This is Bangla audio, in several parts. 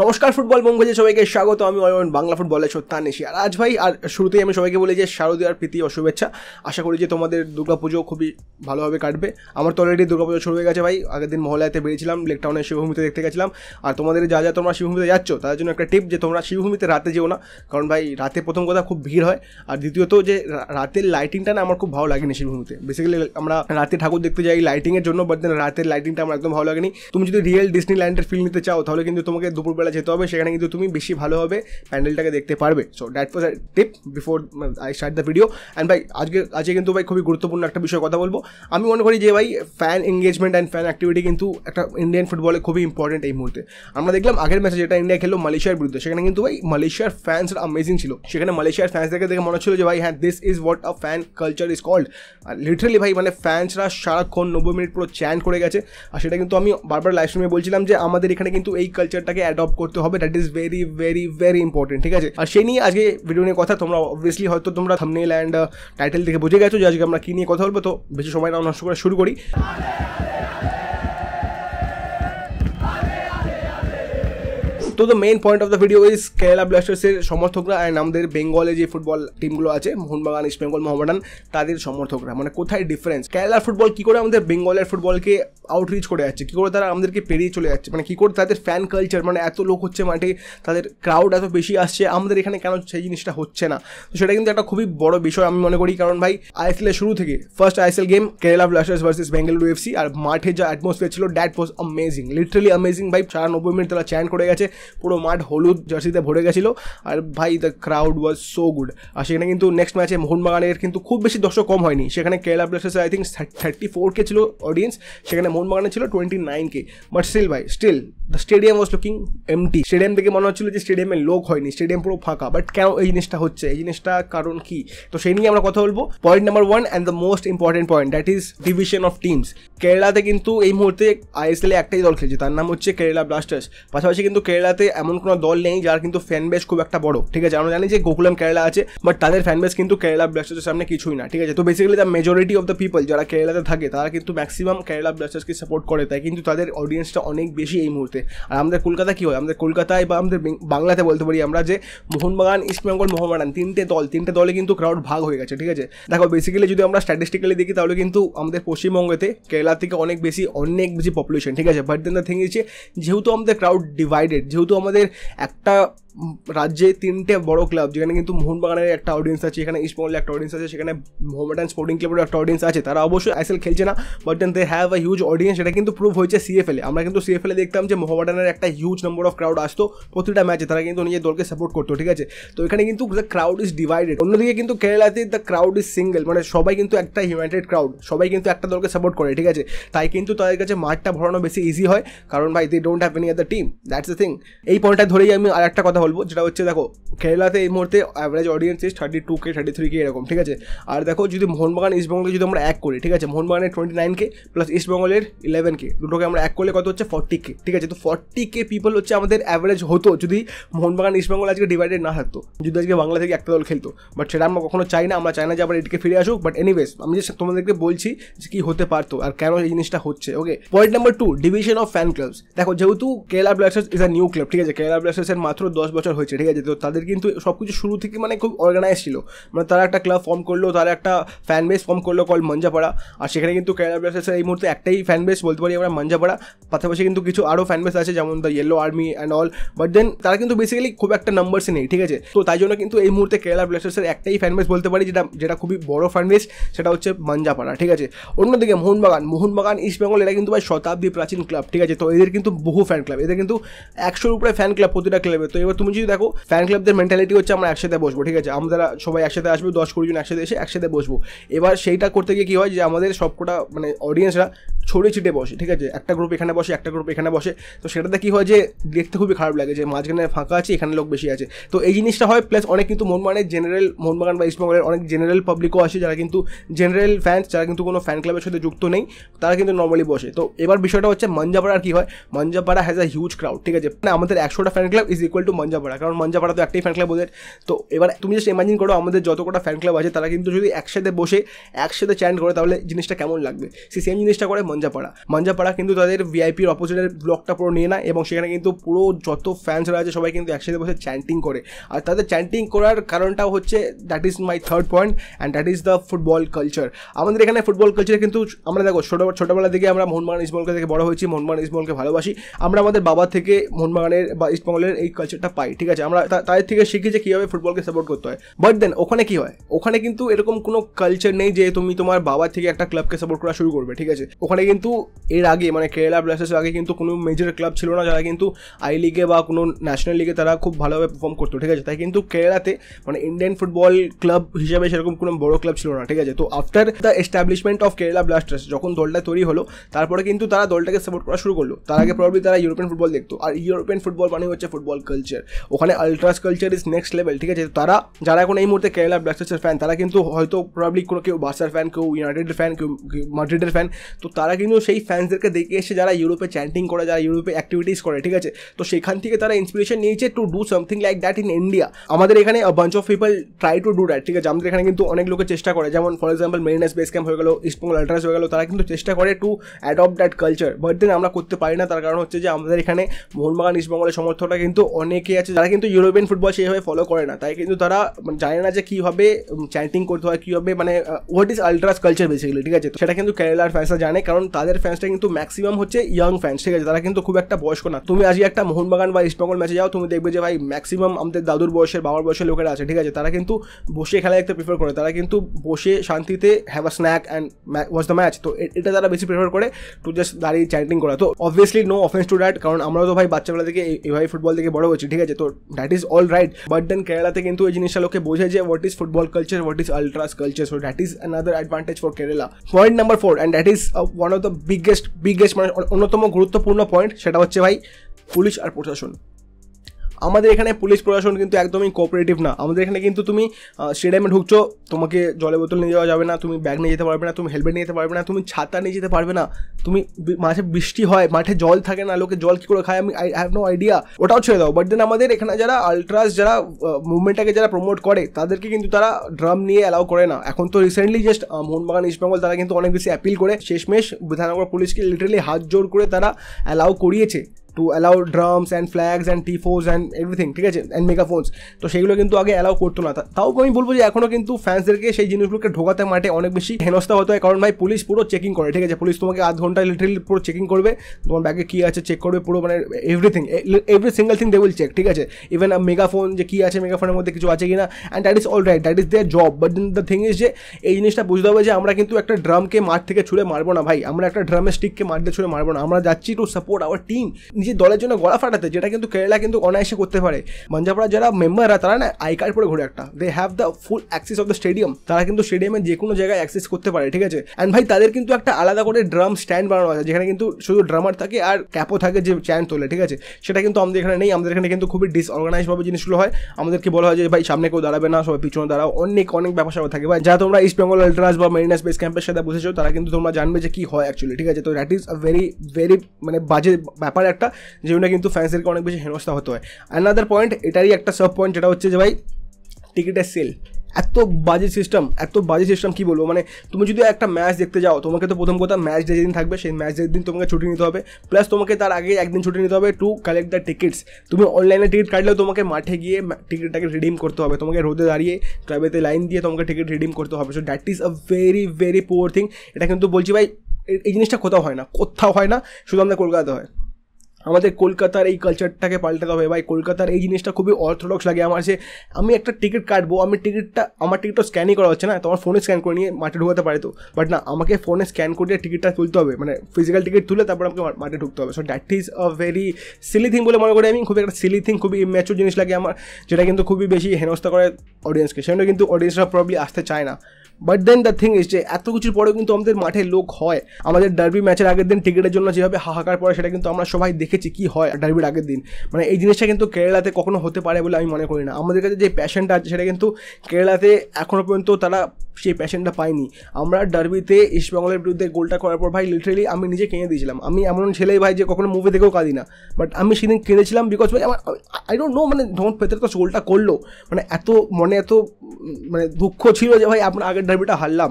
নমস্কার ফুটবল বঙ্গজে সবাইকে স্বাগত আমি অয়ন বাংলা ফুটবলের সত্যান এসি আর আজ ভাই আর শুরুতেই আমি সবাইকে বলি যে শারদীয়ার প্রীতি ও শুভেচ্ছা আশা করি যে তোমাদের দুর্গা পুজো খুবই ভালোভাবে কাটবে আমার তো অলরেডি পুজো শুরু হয়ে গেছে ভাই আগের দিন মহলায়তে বেরিয়েছিলাম লেকটাউনের শিবভূমিতে দেখতে গেছিলাম আর তোমাদের যা যা তোমরা শিবভূমিতে যাচ্ছ তার জন্য একটা টিপ যে তোমরা শিবভূমিতে রাতে যেও না কারণ ভাই রাতে প্রথম কথা খুব ভিড় হয় আর দ্বিতীয়ত যে রাতের লাইটিংটা না আমার খুব ভালো লাগেনি শিবভূমিতে বেসিক্যালি আমরা রাতে ঠাকুর দেখতে যাই লাইটিংয়ের জন্য বাট দেন রাতের লাইটিংটা আমার একদম ভালো লাগেনি তুমি যদি রিয়েল ডিসনি ল্যান্ডের ফিল নিতে চাও তাহলে কিন্তু তোমাকে দুপুর যেতে হবে সেখানে কিন্তু তুমি বেশি ভালো হবে প্যানেলটাকে দেখতে পারবে so that was a tip before I start the video and ভাই আজকে আজকে কিন্তু ভাই খুবই গুরুত্বপূর্ণ একটা বিষয় কথা বলবো আমি মনে করি যে ভাই fan engagement and fan activity কিন্তু একটা ইন্ডিয়ান ফুটবলে খুবই ইম্পর্ট্যান্ট এই মুহূর্তে আমরা দেখলাম আগের ম্যাচে যেটা ইন্ডিয়া খেললো মালয়েশিয়ার বিরুদ্ধে সেখানে কিন্তু ভাই মালয়েশিয়ার ফ্যান্সরা অ্যামেজিং ছিল সেখানে মালয়েশিয়ার ফ্যান্সদেরকে দেখে মনে হচ্ছিল যে ভাই হ্যাঁ this is what a fan culture is called literally ভাই মানে ফ্যান্সরা সারা 90 মিনিট পুরো চ্যান্ট করে গেছে আর সেটা কিন্তু আমি বারবার লাইভ স্ট্রিমে বলছিলাম যে আমাদের এখানে কিন্তু এই কালচারটাকে এড করতে হবে that is very very very important ঠিক আছে আর শেনি আজকে ভিডিও নিয়ে কথা তোমরা obviously হয়তো তোমরা থাম্বনেইল এন্ড টাইটেল দেখে বুঝে গেছো যে আজকে আমরা কি নিয়ে কথা বলবো তো বেশি সময় না নষ্ট করে শুরু করি তো the main point of the video is Kerala ব্লাস্টার্সের সমর্থকরা অ্যান্ড আমাদের বেঙ্গলে যে ফুটবল টিমগুলো আছে মোহনবাগান ইস্ট বেঙ্গল মোহামেডান তাদের সমর্থকরা মানে কোথায় ডিফারেন্স কেরালার ফুটবল কী করে আমাদের বেঙ্গলের ফুটবলকে আউটরিচ করে যাচ্ছে কী করে তারা আমাদেরকে পেরিয়ে চলে যাচ্ছে মানে কী করে তাদের ফ্যান কালচার মানে এত লোক হচ্ছে মাঠে তাদের ক্রাউড এত বেশি আসছে আমাদের এখানে কেন সেই জিনিসটা হচ্ছে না তো সেটা কিন্তু একটা খুবই বড় বিষয় আমি মনে করি কারণ ভাই আইএসএলের শুরু থেকে first ISL game Kerala Blasters versus Bengaluru FC আর মাঠে যা অ্যাটমসফিয়ার ছিল that was amazing literally amazing ভাই সারা নব্বই মিনিট তারা চ্যান করে গেছে পুরো মাঠ হলুদ জার্সিতে ভরে গেছিল আর ভাই the crowd was so good আশািনা কিন্তু नेक्स्ट ম্যাচে মোহনবাগানের কিন্তু খুব বেশি দর্শক কম হয়নি সেখানে কেলা ব্লাস্টারস আই থিং 34 কে ছিল অডিয়েন্স সেখানে মোহনবাগান ছিল 29 কে বাট স্টিল ভাই still the stadium was looking empty স্টেডিয়ামে কি মনে হচ্ছিল যে স্টেডিয়ামে লোক হয়নি স্টেডিয়াম পুরো ফাঁকা বাট এই জিনিসটা হচ্ছে এই জিনিসটা কারণ কি তো সেই নিয়ে আমরা কথা বলবো point number 1 and the most important point that is division of teams केरলাতে কিন্তু এই মুহূর্তে আইএসএল এ একটাই দল খেলে যার নাম হচ্ছে केरला ব্লাস্টারস পাশাপাশি কিন্তু केरলা কেরালাতে এমন কোনো দল নেই যার কিন্তু ফ্যান বেস খুব একটা বড় ঠিক আছে আমরা জানি যে গোকুলাম কেরালা আছে বাট তাদের ফ্যান বেস কিন্তু কেরালা ব্লাস্টার্সের সামনে কিছুই না ঠিক আছে তো basically the majority of the people যারা কেরালাতে থাকে তারা কিন্তু ম্যাক্সিমাম কেরালা ব্লাস্টার্সকে সাপোর্ট করে তাই কিন্তু তাদের অডিয়েন্সটা অনেক বেশি এই মুহূর্তে আর আমাদের কলকাতা কী হয় আমাদের কলকাতায় বা আমাদের বাংলাতে বলতে পারি আমরা যে মোহনবাগান ইস্টবেঙ্গল মোহনবাগান তিনটে দল তিনটে দলে কিন্তু ক্রাউড ভাগ হয়ে গেছে ঠিক আছে দেখো বেসিক্যালি যদি আমরা স্ট্যাটিস্টিক্যালি দেখি তাহলে কিন্তু আমাদের পশ্চিমবঙ্গেতে কেরালা থেকে অনেক বেশি অনেক বেশি পপুলেশন ঠিক আছে but then the thing is যেহেতু আমাদের ক্রাউড ডিভাইডেড যেহেতু যেহেতু আমাদের একটা রাজ্যে তিনটে বড় ক্লাব যেখানে কিন্তু মোহনবাগানের একটা অডিয়েন্স আছে এখানে ইস্টবেঙ্গলের একটা অডিয়েন্স আছে সেখানে মোহামেডান স্পোর্টিং ক্লাবের একটা অডিয়েন্স আছে তারা অবশ্যই আইএসএল খেলছে না but then they have a huge audience সেটা কিন্তু প্রুভ হয়েছে সিএফএলে আমরা কিন্তু সিএফএলে দেখতাম যে মোহামেডানের একটা হিউজ নম্বর অফ ক্রাউড আসতো প্রতিটা ম্যাচে তারা কিন্তু নিজের দলকে সাপোর্ট করতো ঠিক আছে তো এখানে কিন্তু দ্য ক্রাউড ইজ ডিভাইডেড অন্যদিকে কিন্তু কেরালাতে দ্য ক্রাউড ইজ সিঙ্গেল মানে সবাই কিন্তু একটা ইউনাইটেড ক্রাউড সবাই কিন্তু একটা দলকে সাপোর্ট করে ঠিক আছে তাই কিন্তু তাদের কাছে মাঠটা ভরানো বেশি ইজি হয় কারণ ভাই they don't have any other team that's the thing এই পয়েন্টটা ধরেই আমি আর একটা কথা বলবো যেটা হচ্ছে দেখো খেলাতে এই মুহূর্তে average audience is 32k 33k এরকম ঠিক আছে আর দেখো যদি মোহনবাগান ইস্ট বেঙ্গলকে যদি আমরা হ্যাক করি ঠিক আছে মোহনবাগানের 29k প্লাস ইস্ট বেঙ্গলের 11k দুটোকে আমরা হ্যাক করলে কত হচ্ছে 40k ঠিক আছে তো 40k পিপল হচ্ছে আমাদের এভারেজ হতো যদি মোহনবাগান ইস্ট বেঙ্গল আজকে ডিভাইডেড না থাকতো যদি আজকে বাংলাদেশ কি একটা দল খেলতো বাট সেটা আমরা কখনো চাই না আমরা চাইনা যে আবার এদিকে ফিরে আসুক বাট এনিওয়েজ আমি যেটা তোমাদেরকে বলছি যে কি হতে পারতো আর কেন এই জিনিসটা হচ্ছে okay point number 2 division of fan clubs দেখো যেহেতু KLA blacks is a new club ঠিক আছে কেএলএ ব্ল্যাকস এর মাত্র 2 হয়েছে ঠিক আছে তো তাদের কিন্তু সবকিছু শুরু থেকে মানে খুব অর্গানাইজ ছিল মানে তারা একটা ক্লাব ফর্ম করলো তারা একটা ফ্যানবেস ফর্ম করলো কল মঞ্জপাড়া আর সেখানে কিন্তু কেএলএ ব্ল্যাস্টারস এর এই মুহূর্তে একটাই ফ্যানবেস বলতে পারি আমরা মঞ্জপাড়া তারপরেও কিন্তু কিছু আরো ফ্যানবেস আছে যেমন the Yellow Army and all but then তারা কিন্তু বেসিক্যালি খুব একটা 넘বারস নেই ঠিক আছে তো তাই জন্য কিন্তু এই মুহূর্তে কেএলএ ব্ল্যাস্টারস এর একটাই ফ্যানবেস বলতে পারি যেটা যেটা খুব বড় ফ্যানবেস সেটা হচ্ছে মঞ্জপাড়া ঠিক আছে অন্য দিকে মোহনবাগান মোহনবাগান ইস্ট বেঙ্গল এরা কিন্তু ভাই শতাব্দি প্রাচীন ক্লাব ঠিক আছে তো এদের কিন্তু বহু ফ্যান ক্লাব এদের কিন্তু 100 এর উপরে ফ্যান ক্লাব প্রতিটা ক্লাবে তো এই তুমি যদি দেখো ফ্যান ক্লাবদের মেন্টালিটি হচ্ছে আমরা একসাথে বসবো ঠিক আছে আমরা সবাই একসাথে আসবে দশ কুড়ি জন একসাথে এসে একসাথে বসবো এবার সেইটা করতে গিয়ে কী হয় যে আমাদের সবকটা মানে অডিয়েন্সরা ছড়িয়ে ছিটে বসে ঠিক আছে একটা গ্রুপ এখানে বসে একটা গ্রুপ এখানে বসে তো সেটাতে কী হয় যে দেখতে খুবই খারাপ লাগে যে মাঝখানে ফাঁকা আছে এখানে লোক বেশি আছে তো এই জিনিসটা হয় প্লাস অনেক কিন্তু মোহনবাগানের জেনারেল মোহনবাগান বা ইস্টবঙ্গলের অনেক জেনারেল পাবলিকও আসে যারা কিন্তু জেনারেল ফ্যান্স যারা কিন্তু কোনো ফ্যান ক্লাবের সাথে যুক্ত নেই তারা কিন্তু নর্মালি বসে তো এবার বিষয়টা হচ্ছে মঞ্জাপাড়ার কী হয় Manjappada has a huge crowd ঠিক আছে মানে আমাদের একশোটা fan club is equal to Manjappada কারণ মঞ্জাপাড়া তো একটাই ফ্যান ক্লাব ওদের তো এবার তুমি জাস্ট ইমাজিন করো আমাদের যত কটা ফ্যান ক্লাব আছে তারা কিন্তু যদি একসাথে বসে একসাথে চ্যান্ট করে তাহলে জিনিসটা কেমন লাগবে সে সেম জিনিসটা করে মঞ্জাপাড়া মঞ্জাপাড়া কিন্তু তাদের ভিআইপির অপোজিটের ব্লকটা পুরো নিয়ে নেয় এবং সেখানে কিন্তু পুরো যত ফ্যান্সরা আছে সবাই কিন্তু একসাথে বসে চ্যান্টিং করে আর তাদের চ্যান্টিং করার কারণটাও হচ্ছে that is my third point and that is the football culture আমাদের এখানে ফুটবল কালচার কিন্তু আমরা দেখো ছোটো ছোটোবেলা থেকে আমরা মোহনবাগান ইস্টবলকে থেকে বড় হয়েছি মোহনবাগান ইসমলকে ভালোবাসি আমরা আমাদের বাবা থেকে মোহনবাগানের বা ইস্টবঙ্গলের এই কালচারটা ঠিক আছে আমরা তার থেকে শিখি যে কিভাবে ফুটবল কে সাপোর্ট করতে হয় বাট দেন ওখানে কি হয় ওখানে কিন্তু এরকম কোনো কালচার নেই যে তুমি তোমার বাবা থেকে একটা ক্লাব কে সাপোর্ট করা শুরু করবে ঠিক আছে ওখানে কিন্তু এর আগে মানে केरला ब्लास्टर्स আগে কিন্তু কোনো মেজর ক্লাব ছিল না যারা কিন্তু আই লিগে বা কোনো ন্যাশনাল লিগে তারা খুব ভালো ভালো পারফর্ম করতো ঠিক আছে তাই কিন্তু केरলাতে মানে ইন্ডিয়ান ফুটবল ক্লাব হিসেবে এরকম কোনো বড় ক্লাব ছিল না ঠিক আছে তো after the establishment of Kerala Blasters যখন দলটা তৈরি হলো তারপরে কিন্তু তারা দলটাকে সাপোর্ট করা শুরু করলো তার আগেprobly তারা ইউরোপিয়ান ফুটবল দেখতো আর ইউরোপিয়ান ফুটবল বানি হচ্ছে ফুটবল কালচার কালচার ওখানে ultras culture is next level ঠিক আছে তারা যারা এখন এই মুহূর্তে কেরালা ব্লাস্টার্সের ফ্যান তারা কিন্তু হয়তো প্রবলি কোনো কেউ বার্সার ফ্যান কেউ ইউনাইটেডের ফ্যান কেউ মাদ্রিডের ফ্যান তো তারা কিন্তু সেই ফ্যান্সদেরকে দেখে এসে যারা ইউরোপে চ্যান্টিং করে যারা ইউরোপে অ্যাক্টিভিটিস করে ঠিক আছে তো সেখান থেকে তারা ইন্সপিরেশন নিয়েছে to do something like that in India আমাদের এখানে bunch of people try to do that ঠিক আছে আমাদের এখানে কিন্তু অনেক লোকের চেষ্টা করে যেমন for example Mariners base camp হয়ে গেলো ইস্টবেঙ্গল আল্ট্রাস হয়ে গেলো তারা কিন্তু চেষ্টা করে to adopt that culture but then আমরা করতে পারি না তার কারণ হচ্ছে যে আমাদের এখানে মোহনবাগান ইস্টবেঙ্গলের সমর্থকরা কিন্তু অনেকে আচ্ছা যারা কিন্তু ইউরোপিয়ান ফুটবল الشيء হয় ফলো করে না তাই কিন্তু তারা জানে না যে কি হবে চ্যান্টিং করতে হয় কি হবে মানে what is ultra culture basically ঠিক আছে তো সেটা কিন্তু केरেলার ফসা জানে কারণ তাদের ফ্যান্সরা কিন্তু ম্যাক্সিমাম হচ্ছে ইয়ং ফ্যান্স ঠিক আছে তারা কিন্তু খুব একটা বয়স্ক না তুমি আজই একটা মোহনবাগান বা স্পঙ্গল ম্যাচে যাও তুমি দেখবে যে ভাই ম্যাক্সিমাম আমতে দাদদুর বয়সের বাবার বয়সী লোকের আছে ঠিক আছে তারা কিন্তু বসে খেলা দেখতে প্রেফার করে তারা কিন্তু বসে শান্তিতে have a snack and watch the match তো এটা তারা বেসিক্যালি প্রেফার করে টু जस्ट डायरेक्टली চ্যান্টিং করা তো obviously no offence to that কারণ আমরা তো ভাই বাচ্চাবেলা থেকে এইভাবেই ফুটবল থেকে বড় হইছি যত that is all right but then Kerala তে কিন্তু এই জিনিস আলোকে বোঝে যে what is football culture what is ultra culture so that is another advantage for Kerala point number 4 and that is one of the biggest biggest অন্যতম গুরুত্বপূর্ণ পয়েন্ট সেটা হচ্ছে ভাই পুলিশ আর প্রশাসন আমাদের এখানে পুলিশ প্রশাসন কিন্তু একদমই কোঅপারেটিভ না আমাদের এখানে কিন্তু তুমি স্টেডিয়ামে ঢুকছো তোমাকে জলে বোতল নিয়ে যাওয়া যাবে না তুমি ব্যাগ নিয়ে যেতে পারবে না তুমি হেলমেট নিয়ে যেতে পারবে না তুমি ছাতা নিয়ে যেতে পারবে না তুমি মাঝে বৃষ্টি হয় মাঠে জল থাকে না লোকে জল কী করে খায় আমি আই হ্যাভ নো আইডিয়া ওটাও ছেড়ে দাও বাট দেন আমাদের এখানে যারা আলট্রাস যারা মুভমেন্টটাকে যারা প্রমোট করে তাদেরকে কিন্তু তারা ড্রাম নিয়ে অ্যালাউ করে না এখন তো রিসেন্টলি জাস্ট মোহনবাগান ইস্টবেঙ্গল তারা কিন্তু অনেক বেশি অ্যাপিল করে শেষমেশ বিধাননগর পুলিশকে লিটারেলি হাত জোর করে তারা অ্যালাউ করিয়েছে to allow drums and flags and tifos and everything ঠিক আছে অ্যান্ড মেগাফোনস তো সেগুলো কিন্তু আগে অ্যালাউ করতো না তাও আমি বলবো যে এখনও কিন্তু ফ্যান্সদেরকে সেই জিনিসগুলোকে ঢোকাতে মাঠে অনেক বেশি হেনস্থা হতে হয় কারণ ভাই পুলিশ পুরো চেকিং করে ঠিক আছে পুলিশ তোমাকে আধ ঘন্টা লিটারেলি পুরো চেকিং করবে তোমার ব্যাগে কী আছে চেক করবে পুরো মানে everything every single thing they will check ঠিক আছে ইভেন মেগাফোন যে কী আছে মেগাফোনের মধ্যে কিছু আছে কি না and that is all right that is there job but the thing is যে এই জিনিসটা বুঝতে হবে যে আমরা কিন্তু একটা ড্রামকে মাঠ থেকে ছুঁড়ে মারবো না ভাই আমরা একটা ড্রামের স্টিককে মাঠ দিয়ে ছুঁড়ে মারবো না আমরা যাচ্ছি টু সাপোর্ট আওয়ার টিম নিজের দলের জন্য গলা ফাটাতে যেটা কিন্তু কেরালা কিন্তু অনায়াসে করতে পারে মাঞ্জাপাড়া যারা মেম্বাররা তারা না আই কার্ড পরে ঘুরে একটা they have the full access of the stadium তারা কিন্তু স্টেডিয়ামের যে কোনো জায়গায় অ্যাক্সেস করতে পারে ঠিক আছে অ্যান্ড ভাই তাদের কিন্তু একটা আলাদা করে ড্রাম স্ট্যান্ড বানানো আছে যেখানে কিন্তু শুধু ড্রামার থাকে আর ক্যাপও থাকে যে চ্যান তোলে ঠিক আছে সেটা কিন্তু আমাদের এখানে নেই আমাদের এখানে কিন্তু খুবই ডিসঅর্গানাইজভাবে জিনিসগুলো হয় আমাদেরকে বলা হয় যে ভাই সামনে কেউ দাঁড়াবে না সবাই পিছনে দাঁড়াও অনেক অনেক ব্যবসা থাকে ভাই যা তোমরা ইস্ট বেঙ্গল আল্ট্রাস বা মেরিনাস বেস ক্যাম্পের সাথে বসেছো তারা কিন্তু তোমরা জানবে যে কি হয় অ্যাকচুয়ালি ঠিক আছে তো that is a very very মানে বাজে ব্যাপার একটা যেও না কিন্তু ফ্যানদের কাছে অনেক বিষয় হেনস্থা होतो। অ্যানাদার পয়েন্ট ইটারি একটা সাব পয়েন্ট যেটা হচ্ছে ভাই টিকিট এ সেল। এত বাজে সিস্টেম এত বাজে সিস্টেম কি বলবো মানে তুমি যদি একটা ম্যাচ দেখতে যাও তোমাকে তো প্রথম কথা ম্যাচ যে দিন থাকবে সেই ম্যাচের দিন তোমাকে ছুটি নিতে হবে। প্লাস তোমাকে তার আগে একদিন ছুটি নিতে হবে টু কালেক্ট দা Tickets। তুমি অনলাইনে টিকিট কাটলে তোমাকে মাঠে গিয়ে টিকিটটাকে রিডিম করতে হবে। তোমাকে রোদে দাঁড়িয়ে ক্লাবেতে লাইন দিয়ে তোমাকে টিকিট রিডিম করতে হবে। So that is a very very poor thing. এটা কিন্তু বলছি ভাই এই জিনিসটা কোথাও হয় না। কোথাও হয় না শুধুমাত্র কলকাতায় হয়। আমাদের কলকাতার এই কালচারটাকে পাল্টে দাও ভাই কলকাতার এই জিনিসটা খুবই অর্থডক্স লাগে আমার সে আমি একটা টিকেট কাটবো আমি টিকেটটা আমার টিকেট স্ক্যানই করা হচ্ছে না তোমার ফোন স্ক্যান করে নিয়ে মাঠে ঢুকতে পারে তো বাট না আমাকে ফোনে স্ক্যান করিয়ে টিকেটটা ফেলতে হবে মানে ফিজিক্যাল টিকেট তুলে তারপর আমাকে মাঠে ঢুকতে হবে so that is a very silly thing বলে মনে করি আমি খুব একটা সিলি থিং খুব ইম্যাচিউর জিনিস লাগে আমার যেটা কিন্তু খুবই বেশি হেনস্থা করে অডিয়েন্স কে শোনো কিন্তু অডিয়েন্সরা প্রবাবলি আসতে চায় না but then the thing is যে এত কিছুর পরেও কিন্তু আমাদের মাঠে লোক হয় আমাদের ডার্বি ম্যাচের আগের দিন টিকিটের জন্য যেভাবে হাহাকার পড়ে সেটা কিন্তু আমরা সবাই দেখেছি কি হয় ডার্বির আগের দিন মানে এই জিনিসটা কিন্তু কেরালাতে কখনো হতে পারে বলে আমি মনে করি না আমাদের কাছে যে প্যাশনটা আছে সেটা কিন্তু কেরালাতে এখনও পর্যন্ত তারা সেই প্যাশনটা পায়নি আমরা ডার্বিতে ইস্টবেঙ্গলের বিরুদ্ধে গোলটা করার পর ভাই লিটারেলি আমি নিজে কিনে দিয়েছিলাম আমি এমন ছেলে ভাই যে কখনো মুভি দেখেও কাঁদি না বাট আমি সেদিন কেঁদেছিলাম বিকজ ভাই আমার আই ডোন্ট নো মানে ধমন পেতে তো গোলটা করলো মানে এত মনে এত মানে দুঃখ ছিল যে ভাই আপনার আগের ডার্বিটা হারলাম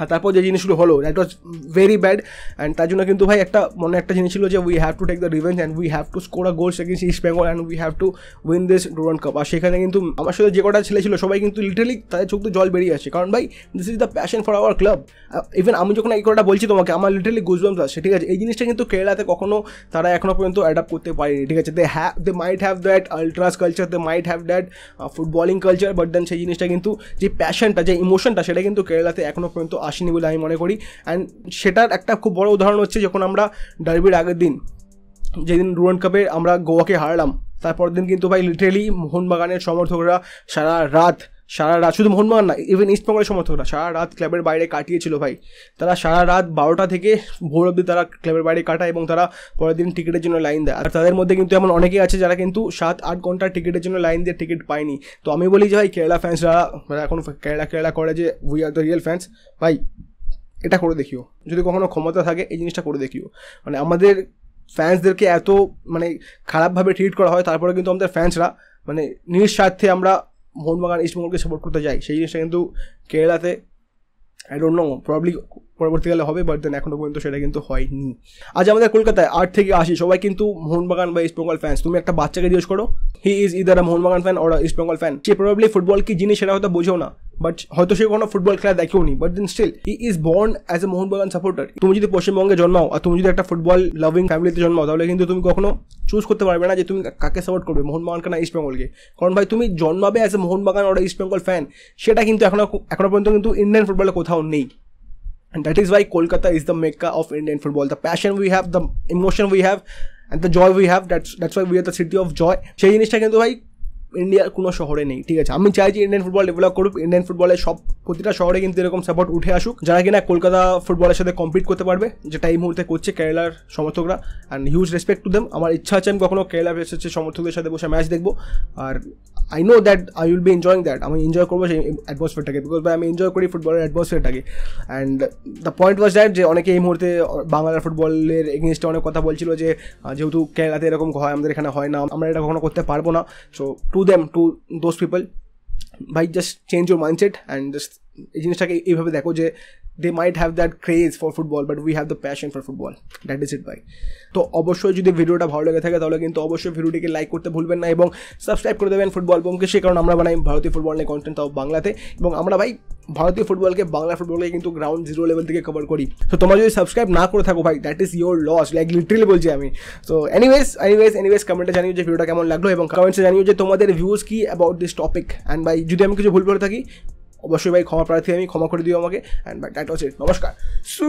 আর তারপর যে জিনিসগুলো হলো that was very bad and তার জন্য কিন্তু ভাই একটা মনে একটা জিনিস ছিল যে we have to take the revenge and we have to score a goal against East Bengal and we have to win this Durand Cup আর সেখানে কিন্তু আমার সাথে যে কটা ছেলে ছিল সবাই কিন্তু লিটারলি তাদের চোখ জল বেরিয়ে আসছে কারণ ভাই this is the passion for our club even আমি যখন এই কথাটা বলছি তোমাকে আমার লিটারলি গুজবাম্স আসছে ঠিক আছে এই জিনিসটা কিন্তু কেরালাতে কখনো তারা এখনও পর্যন্ত অ্যাডাপ্ট করতে পারেনি ঠিক আছে they have they might have that ultras culture they might have that footballing culture but then সেই জিনিসটা কিন্তু যে প্যাশনটা যে ইমোশনটা সেটা কিন্তু কেরালাতে এখনও পর্যন্ত আসেনি বলে আমি মনে করি অ্যান্ড সেটার একটা খুব বড় উদাহরণ হচ্ছে যখন আমরা ডার্বির আগের দিন যেদিন রুয়ান কাপে আমরা গোয়াকে হারালাম তারপরের দিন কিন্তু ভাই লিটারেলি মোহনবাগানের সমর্থকরা সারা রাত সারা রাত শুধু মোহনবাগান না ইভেন ইস্টবেঙ্গলের সমর্থকরা সারা রাত ক্লাবের বাইরে কাটিয়েছিল ভাই তারা সারা রাত বারোটা থেকে ভোর অবধি তারা ক্লাবের বাইরে কাটায় এবং তারা পরের দিন টিকিটের জন্য লাইন দেয় আর তাদের মধ্যে কিন্তু এমন অনেকেই আছে যারা কিন্তু সাত আট ঘন্টার টিকিটের জন্য লাইন দিয়ে টিকিট পায়নি তো আমি বলি যে ভাই কেরালা ফ্যান্সরা মানে এখন কেরালা কেরালা করে যে we are the real fans ভাই এটা করে দেখিও যদি কখনো ক্ষমতা থাকে এই জিনিসটা করে দেখিও মানে আমাদের ফ্যান্সদেরকে এত মানে খারাপভাবে ট্রিট করা হয় তারপরে কিন্তু আমাদের ফ্যান্সরা মানে নিঃস্বার্থে আমরা মোহনবাগান ইস্টবেঙ্গলকে সাপোর্ট করতে যায় সেই জিনিসটা কিন্তু কেরালাতে আই ডোন্ট নো প্রবলি পরবর্তীকালে হবে বাট দেন এখনও পর্যন্ত সেটা কিন্তু হয়নি আজ আমাদের কলকাতায় আট থেকে আসি সবাই কিন্তু মোহনবাগান বা ইস্টবেঙ্গল ফ্যান তুমি একটা বাচ্চাকে জিজ্ঞেস করো he is either Mohun Bagan fan or East Bengal fan সে প্রবলি ফুটবল কি জিনিস সেটা হয়তো বোঝো না বাট হয়তো সে কোনো ফুটবল খেলা দেখেও নি but then still he is born as a Mohun Bagan supporter তুমি যদি পশ্চিমবঙ্গে জন্মাও আর তুমি যদি একটা ফুটবল লাভিং ফ্যামিলিতে জন্মাও তাহলে কিন্তু তুমি কখনো চুজ করতে পারবে না যে তুমি কাকে সাপোর্ট করবে মোহনবাগানকে না ইস্ট বেঙ্গলকে কারণ ভাই তুমি জন্মাবে অ্যাজ এ মোহনবাগান ওরা ইস্ট বেঙ্গল ফ্যান সেটা কিন্তু এখনো এখনো পর্যন্ত কিন্তু ইন্ডিয়ান ফুটবলে কোথাও নেই And that is why Kolkata is the mecca of Indian football. The passion we have, the emotion we have, and the joy we have. That's that's why we are the city of joy. সেই জিনিসটা কিন্তু ভাই ইন্ডিয়ার কোনো শহরে নেই ঠিক আছে আমি চাই যে ইন্ডিয়ান ফুটবল ডেভেলপ করুক ইন্ডিয়ান ফুটবলের সব প্রতিটা শহরে কিন্তু এরকম সাপোর্ট উঠে আসুক যারা কিনা কলকাতা ফুটবলের সাথে কম্পিট করতে পারবে যেটা এই মুহূর্তে করছে কেরালার সমর্থকরা and huge respect to them আমার ইচ্ছা আছে আমি কখনো কেরালা হচ্ছে সমর্থকদের সাথে বসে ম্যাচ দেখবো আর I know that I will be enjoying that আমি এনজয় করবো সেই অ্যাটমসফিয়ারটাকে বিকজ ভাই আমি এনজয় করি ফুটবলের অ্যাটমসফিয়ারটাকে and the point was that যে অনেকে এই মুহূর্তে বাংলার ফুটবলের এগেনস্টে অনেক কথা বলছিল যে যেহেতু কেরালাতে এরকম হয় আমাদের এখানে হয় না আমরা এটা কখনো করতে পারবো না so to to them to those people ভাই just change your mindset and just এই জিনিসটাকে এইভাবে দেখো যে they might have that craze for football but we have the passion for football that is it bye তো অবশ্যই যদি ভিডিওটা ভালো লেগে থাকে তাহলে কিন্তু অবশ্যই ভিডিওটিকে লাইক করতে ভুলবেন না এবং সাবস্ক্রাইব করে দেবেন ফুটবল বোমকে সে কারণ আমরা বানাই ভারতীয় ফুটবল নিয়ে কন্টেন্ট তাও বাংলাতে এবং আমরা ভাই ভারতীয় ফুটবলকে বাংলা ফুটবলকে কিন্তু গ্রাউন্ড জিরো লেভেল থেকে কভার করি তো তোমার যদি সাবস্ক্রাইব না করে থাকো ভাই that is your loss like literally বলছি আমি তো এনিওয়েজ এনিওয়েজ এনিওয়েজ কমেন্টে জানিও যে ভিডিওটা কেমন লাগলো এবং কমেন্টসে জানিও যে তোমাদের ভিউজ কি অ্যাবাউট দিস টপিক অ্যান্ড ভাই যদি আমি কিছু ভুল করে থাকি অবশ্যই ভাই ক্ষমা প্রার্থী আমি ক্ষমা করে দিও আমাকে অ্যান্ড বাই ডাইট ওয়াজ ইট নমস্কার সু